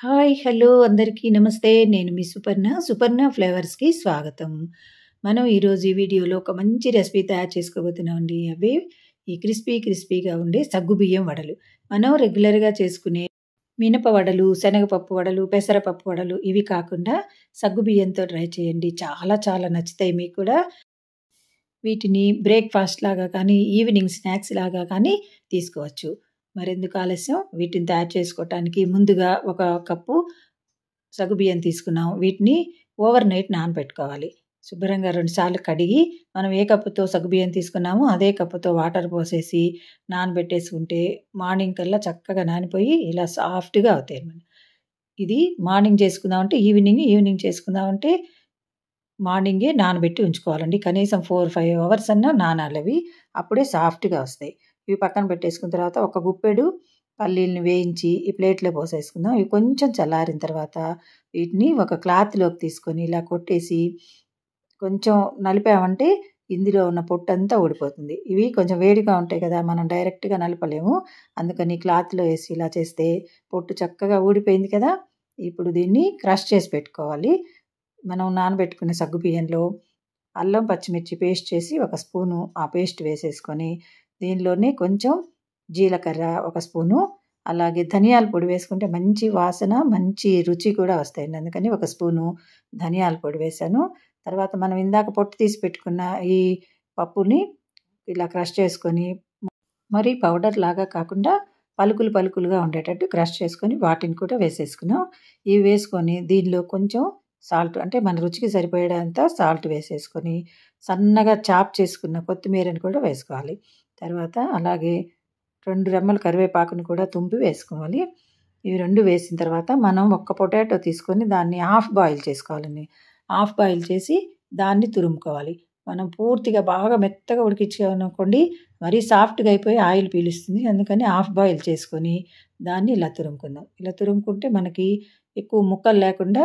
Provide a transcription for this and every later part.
hi hello అందరికీ నమస్తే నేను మీ సుపర్ణ సుపర్ణ ఫ్లేవర్స్కి స్వాగతం మనం ఈరోజు ఈ వీడియోలో ఒక మంచి రెసిపీ తయారు చేసుకోబోతున్నామండి అవి ఈ క్రిస్పీ క్రిస్పీగా ఉండే సగ్గుబియ్యం వడలు మనం రెగ్యులర్గా చేసుకునే మినప వడలు శనగపప్పు వడలు పెసరపప్పు వడలు ఇవి కాకుండా సగ్గుబియ్యంతో ట్రై చేయండి చాలా చాలా నచ్చుతాయి మీకు కూడా వీటిని బ్రేక్ఫాస్ట్ లాగా కానీ ఈవినింగ్ స్నాక్స్ లాగా కానీ తీసుకోవచ్చు మరెందుకు ఆలస్యం వీటిని తయారు చేసుకోవటానికి ముందుగా ఒక కప్పు సగుబియ్యం తీసుకున్నాము వీటిని ఓవర్ నైట్ నానబెట్టుకోవాలి శుభ్రంగా రెండుసార్లు కడిగి మనం ఏ కప్పుతో సగుబియ్యం తీసుకున్నామో అదే కప్పుతో వాటర్ పోసేసి నానబెట్టేసి ఉంటే మార్నింగ్ కల్లా చక్కగా నానిపోయి ఇలా సాఫ్ట్గా అవుతాయి అనమాట ఇది మార్నింగ్ చేసుకుందామంటే ఈవినింగ్ ఈవినింగ్ చేసుకుందామంటే మార్నింగే నానబెట్టి ఉంచుకోవాలండి కనీసం ఫోర్ ఫైవ్ అవర్స్ అన్నా నానాలవి అప్పుడే సాఫ్ట్గా వస్తాయి ఇవి పక్కన పెట్టేసుకున్న తర్వాత ఒక గుప్పెడు పల్లీలను వేయించి ఈ ప్లేట్లో పోసేసుకుందాం ఇవి కొంచెం చల్లారిన తర్వాత వీటిని ఒక క్లాత్లోకి తీసుకొని ఇలా కొట్టేసి కొంచెం నలిపామంటే ఇందులో ఉన్న పొట్టు అంతా ఊడిపోతుంది ఇవి కొంచెం వేడిగా ఉంటాయి కదా మనం డైరెక్ట్గా నలపలేము అందుకని క్లాత్లో వేసి ఇలా చేస్తే పొట్టు చక్కగా ఊడిపోయింది కదా ఇప్పుడు దీన్ని క్రష్ చేసి పెట్టుకోవాలి మనం నానబెట్టుకున్న సగ్గు బియ్యంలో అల్లం పచ్చిమిర్చి పేస్ట్ చేసి ఒక స్పూను ఆ పేస్ట్ వేసేసుకొని దీనిలోనే కొంచెం జీలకర్ర ఒక స్పూను అలాగే ధనియాల పొడి వేసుకుంటే మంచి వాసన మంచి రుచి కూడా వస్తాయండి అందుకని ఒక స్పూను ధనియాల పొడి వేసాను తర్వాత మనం ఇందాక పొట్టు తీసి పెట్టుకున్న ఈ పప్పుని ఇలా క్రష్ చేసుకొని మరి పౌడర్ లాగా కాకుండా పలుకులు పలుకులుగా ఉండేటట్టు క్రష్ చేసుకొని వాటిని కూడా వేసేసుకున్నాం ఇవి వేసుకొని దీనిలో కొంచెం సాల్ట్ అంటే మన రుచికి సరిపోయేంత సాల్ట్ వేసేసుకొని సన్నగా చాప్ చేసుకున్న కొత్తిమీరని కూడా వేసుకోవాలి తర్వాత అలాగే రెండు రెమ్మల కరివేపాకుని కూడా తుంపి వేసుకోవాలి ఇవి రెండు వేసిన తర్వాత మనం ఒక్క పొటాటో తీసుకొని దాన్ని హాఫ్ బాయిల్ చేసుకోవాలండి హాఫ్ బాయిల్ చేసి దాన్ని తురుముకోవాలి మనం పూర్తిగా బాగా మెత్తగా ఉడికించుకోనుకోండి మరీ సాఫ్ట్గా అయిపోయి ఆయిల్ పీలుస్తుంది అందుకని హాఫ్ బాయిల్ చేసుకొని దాన్ని ఇలా తురుముకుందాం ఇలా తురుముకుంటే మనకి ఎక్కువ ముక్కలు లేకుండా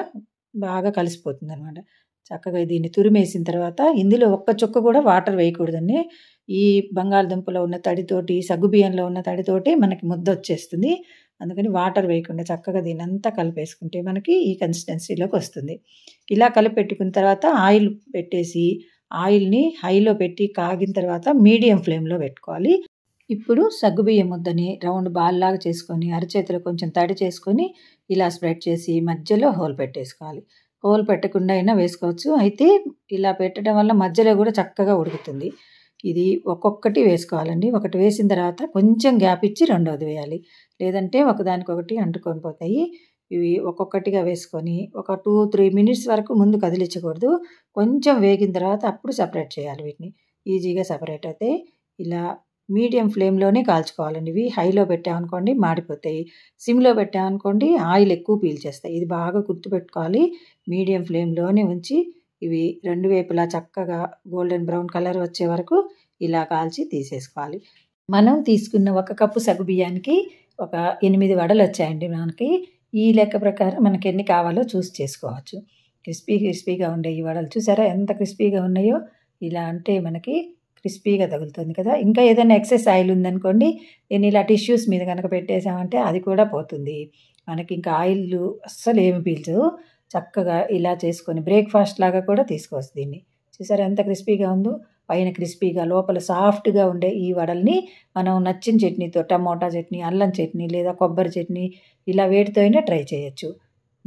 బాగా కలిసిపోతుంది అనమాట చక్కగా దీన్ని తురిమేసిన తర్వాత ఇందులో ఒక్క చుక్క కూడా వాటర్ వేయకూడదండి ఈ బంగాళదుంపలో ఉన్న తడితోటి సగ్గుబియ్యంలో ఉన్న తడితోటి మనకి ముద్ద వచ్చేస్తుంది అందుకని వాటర్ వేయకుండా చక్కగా దీని అంతా కలిపేసుకుంటే మనకి ఈ కన్సిస్టెన్సీలోకి వస్తుంది ఇలా కలిపెట్టుకున్న తర్వాత ఆయిల్ పెట్టేసి ఆయిల్ని హైలో పెట్టి కాగిన తర్వాత మీడియం ఫ్లేమ్లో పెట్టుకోవాలి ఇప్పుడు సగ్గుబియ్యం ముద్దని రౌండ్ బాల్లాగా చేసుకొని అరచేతిలో కొంచెం తడి చేసుకొని ఇలా స్ప్రెడ్ చేసి మధ్యలో హోల్ పెట్టేసుకోవాలి హోల్ పెట్టకుండా అయినా వేసుకోవచ్చు అయితే ఇలా పెట్టడం వల్ల మధ్యలో కూడా చక్కగా ఉడుకుతుంది ఇది ఒక్కొక్కటి వేసుకోవాలండి ఒకటి వేసిన తర్వాత కొంచెం గ్యాప్ ఇచ్చి రెండోది వేయాలి లేదంటే ఒకదానికొకటి అంటుకొని పోతాయి ఇవి ఒక్కొక్కటిగా వేసుకొని ఒక టూ త్రీ మినిట్స్ వరకు ముందు కదిలించకూడదు కొంచెం వేగిన తర్వాత అప్పుడు సపరేట్ చేయాలి వీటిని ఈజీగా సపరేట్ అవుతాయి ఇలా మీడియం ఫ్లేమ్లోనే కాల్చుకోవాలండి ఇవి హైలో పెట్టామనుకోండి మాడిపోతాయి సిమ్లో పెట్టామనుకోండి ఆయిల్ ఎక్కువ పీల్చేస్తాయి ఇది బాగా గుర్తుపెట్టుకోవాలి మీడియం ఫ్లేమ్లోనే ఉంచి ఇవి రెండు వైపులా చక్కగా గోల్డెన్ బ్రౌన్ కలర్ వచ్చే వరకు ఇలా కాల్చి తీసేసుకోవాలి మనం తీసుకున్న ఒక కప్పు సగు బియ్యానికి ఒక ఎనిమిది వడలు వచ్చాయండి మనకి ఈ లెక్క ప్రకారం మనకి ఎన్ని కావాలో చూస్ చేసుకోవచ్చు క్రిస్పీ క్రిస్పీగా ఉండే ఈ వడలు చూసారా ఎంత క్రిస్పీగా ఉన్నాయో ఇలా అంటే మనకి క్రిస్పీగా తగులుతుంది కదా ఇంకా ఏదైనా ఎక్సెస్ ఆయిల్ ఉందనుకోండి నేను ఇలా టిష్యూస్ మీద కనుక పెట్టేసామంటే అది కూడా పోతుంది మనకి ఇంకా ఆయిల్ అస్సలు ఏమి పీల్చదు చక్కగా ఇలా చేసుకొని బ్రేక్ఫాస్ట్ లాగా కూడా తీసుకోవచ్చు దీన్ని చూసారా ఎంత క్రిస్పీగా ఉందో పైన క్రిస్పీగా లోపల సాఫ్ట్గా ఉండే ఈ వడల్ని మనం నచ్చిన చట్నీతో టమోటా చట్నీ అల్లం చట్నీ లేదా కొబ్బరి చట్నీ ఇలా వేటితో అయినా ట్రై చేయొచ్చు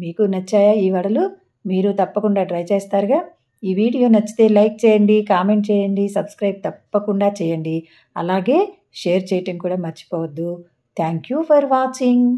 మీకు నచ్చాయా ఈ వడలు మీరు తప్పకుండా ట్రై చేస్తారుగా ఈ వీడియో నచ్చితే లైక్ చేయండి కామెంట్ చేయండి సబ్స్క్రైబ్ తప్పకుండా చేయండి అలాగే షేర్ చేయటం కూడా మర్చిపోవద్దు థ్యాంక్ యూ ఫర్ వాచింగ్